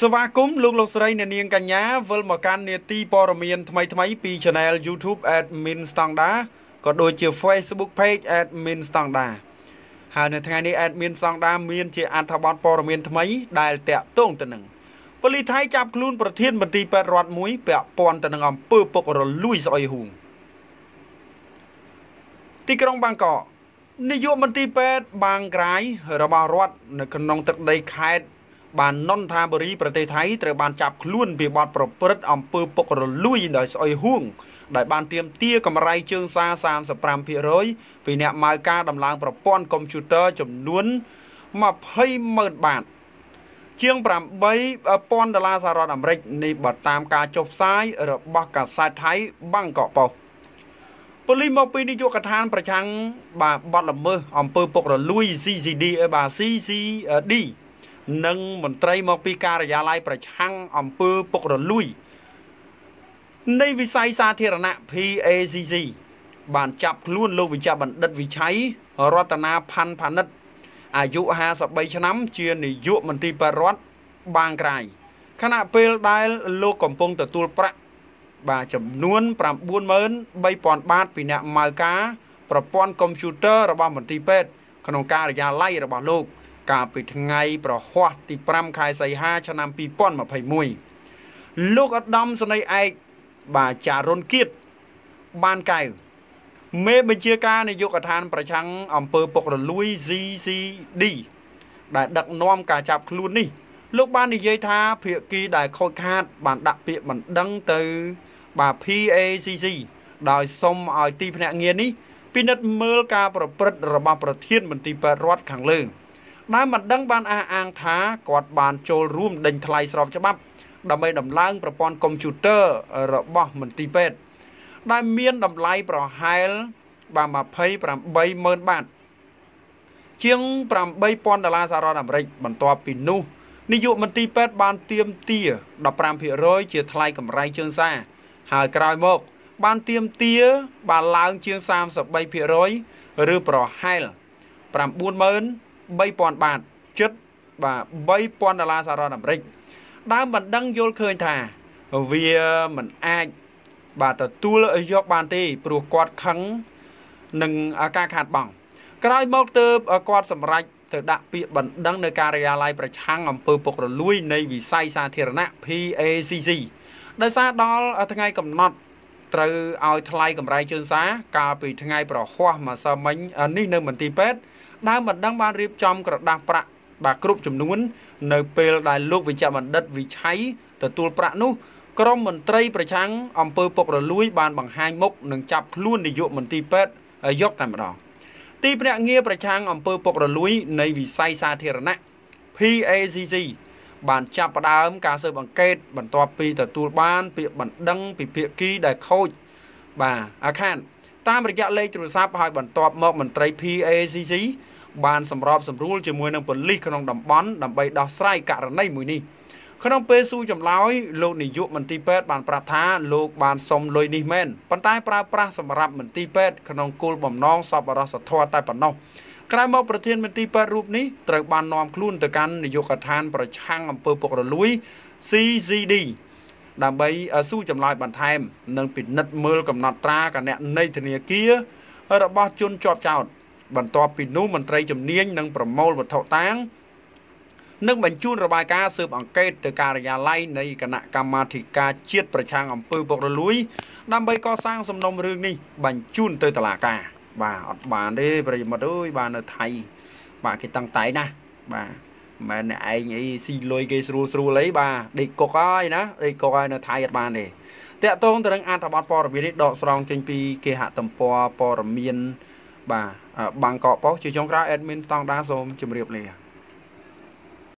ស្វាគមន៍លោកលោកស្រីអ្នកនាងកញ្ញាវិលមកកាន់នាទីព័ត៌មានថ្មី ថ្មីពី Channel YouTube Admin Standard ក៏ដូចជា Facebook Page Admin Standard ហើយនៅថ្ងៃនេះ Admin Standard មានជាអត្ថបទព័ត៌មានថ្មីដែលតាក់ទងទៅនឹងប៉ូលីសថៃចាប់ខ្លួន ប្រធានមន្ទីរពេទ្យរដ្ឋមួយពាក់ព័ន្ធទៅនឹងអំពើពុករលួយស្អុយហួងទីក្រុងបាងកកនាយកមន្ទីរពេទ្យបាងក្រាយរបស់រដ្ឋនៅក្នុង ទឹកដីខេត្តបានននថាបរី ប្រទេសថៃត្រូវបានចាប់ខ្លួនពីបទប្រព្រឹត្តអំពើពុករលួយដោយស្អុយហួងដែលបានទៀមទាកម្រៃជើងសារ35%ពីអ្នកម៉ៅការដំឡើង ប្រព័ន្ធកុំព្យូទ័រចំនួន200000បាតជាង8000ដុល្លារសហរដ្ឋអាមេរិក នេះបើតាមការចុះផ្សាយរបស់កាសែតថៃបាងកកប៉ុស្តិ៍ប៉ូលីសមកពីនាយកដ្ឋាន ប្រឆាំងបាទបទល្មើសអំពើពុករលួយ CCD បាទ CCD និងមន្ត្រី មកពីការិយាល័យប្រឆាំងអំពើពុករលួយនៃវិស័យសាធារណៈ PACC បានចាប់ខ្លួនលោកវិជ្ជបណ្ឌិតវិឆ័យរតនាផាន់ផានិត អាយុ53ឆ្នាំ ជានាយកមន្ត្រីបរដ្ឋបាងក្រៃខណៈពេលដែល លោកកំពុងទទួលប្រាក់បាទចំនួន93000បាត ពីអ្នកម៉ៅការប្រព័ន្ធកុំព្យូទ័ររបស់មន្ត្រីពេទ្យក្នុងការិយាល័យរបស់លោកកាលពីថ្ងៃប្រហ័សទី5ខែសីហាឆ្នាំ2021លោកឧត្តមសេនីយ៍ឯកបាទចារុនគៀតបានកៅមេបញ្ជាការនាយកដ្ឋានប្រឆាំងអំពើពុករលួយ CCD ដែលដឹកនាំការចាប់ខ្លួននេះលោកបាននិយាយថាភាគីដែលខូចខាត បានដាក់ពាក្យបណ្ដឹងទៅបាទ PACC ដោយសុំឲ្យទីភ្នាក់ងារនេះពិនិត្យមើលការប្រព្រឹត្តរបស់ប្រធានមន្ត្រីពេទ្យរដ្ឋខាងលើ។ដើមបណ្ដឹងបានអះអាងថាគាត់បានចូលរួមដេញថ្លៃស្របច្បាប់ដើម្បីដំឡើងប្រព័ន្ធកុំព្យូទ័ររបស់មន្ទីរពេទ្យដែលមានតម្លៃប្រហែល280,000បាតជាង8000ដុល្លារសហរដ្ឋអាមេរិកបន្ទាប់ពីនោះនាយកមន្ទីរពេទ្យបានទៀមទា15%ជាថ្លៃកម្រៃជើងសារហើយក្រោយមក បានទៀមទាបានឡើងជាង33%ឬប្រហែល9 3000បាតជិតបាទ3000ដុល្លារសហរដ្ឋអាមេរិក ដើមបណ្ដឹងយល់ឃើញថាវាមិនអាចបាទទទួលយកបានទេព្រោះគាត់ខឹងនឹងការខាតបង់ក្រោយមកទៅគាត់សម្រេចទៅដាក់ពាក្យបណ្ដឹង នៅការិយាល័យប្រឆាំងអំពើពុករលួយនៃវិស័យសាធារណៈ PACC ដោយសារដល់ថ្ងៃ កំណត់ត្រូវឲ្យថ្លៃកម្រៃជើងសាកាលពីថ្ងៃប្រហោះម្សិលមិញនេះនៅមន្ទីរពេទ្យដើមបណ្ដឹងបានរៀបចំក្រដាស់ប្រាក់បាទគ្រប់ចំនួន នៅពេលដែលលោកវិជ្ជបណ្ឌិតវិឆ័យទទួលប្រាក់នោះ ក្រមមន្ត្រីប្រឆាំងអំពើពុករលួយ បាន បង្ហាញមុខនិងចាប់ខ្លួននាយក មន្ត្រីពេទ្យយកតែម្ដងទីភ្នាក់ងារប្រឆាំងអំពើពុករលួយ នៃវិស័យសាធារណៈ PACC បានចាប់ផ្ដើមការស៊ើបអង្កេត បន្ទាប់ពីទទួលបានពាក្យបណ្ដឹងពីភាគីដែលខូចបាទអាខាន តាមរយៈលេខទូរស័ព្ទហើយបន្ទាប់មកមន្ត្រី PACC បានសម្របសម្រួលជាមួយនឹងប៉ូលីសក្នុងតំបន់ដើម្បីដោះស្រាយករណីមួយនេះក្នុងពេលស៊ូចម្លើយលោកនាយកមន្ទីរពេទ្យបានប្រាប់ថាលោកបានសុំលុយនេះមែនប៉ុន្តែប្រើប្រាស់សម្រាប់មន្ទីរពេទ្យក្នុងគោលបំណងសប្បុរសធម៌តែប៉ុណ្ណោះក្រោយមកប្រធានមន្ទីរពេទ្យរូបនេះត្រូវបាននាំខ្លួនទៅកាន់នាយកដ្ឋាន ប្រឆាំងអំពើពុករលួយ CCD ដើម្បីស៊ូចម្លើយបន្ថែម និង ពិនិត្យមើលកំណត់ត្រាគណៈនៃធនាគាររបស់ជនជាប់ចោតបន្ទាប់ពីនោះមន្ត្រីជំនាញនឹងប្រមូលវត្ថុតាងនឹងបញ្ជូនរបាយការណ៍ស៊ើបអង្កេត ទៅការិយាល័យនៃគណៈកម្មាធិការជាតិប្រឆាំងអំពើពុករលួយ ដើម្បីកសាងសំណុំរឿងនេះ បញ្ជូនទៅតុលាការ បាទអត់បានទេប្រិយមិត្តអើយបាទនៅថៃបាទគេតាំងតែណាបាទមិនឯងអីស៊ីលុយគេស្រួលស្រួលអីបាទដេកកុកហើយណាដេកកុកហើយនៅថៃអត់បានទេតាកតងទៅនឹងអត្ថបទព័ត៌មាននេះដកស្រង់ចេញពី គេហទំព័រព័ត៌មានបាទបាងកកប៉ុស្តិ៍ជាចុងក្រោយ admin ស្តង់ដាសូមជម្រាបលា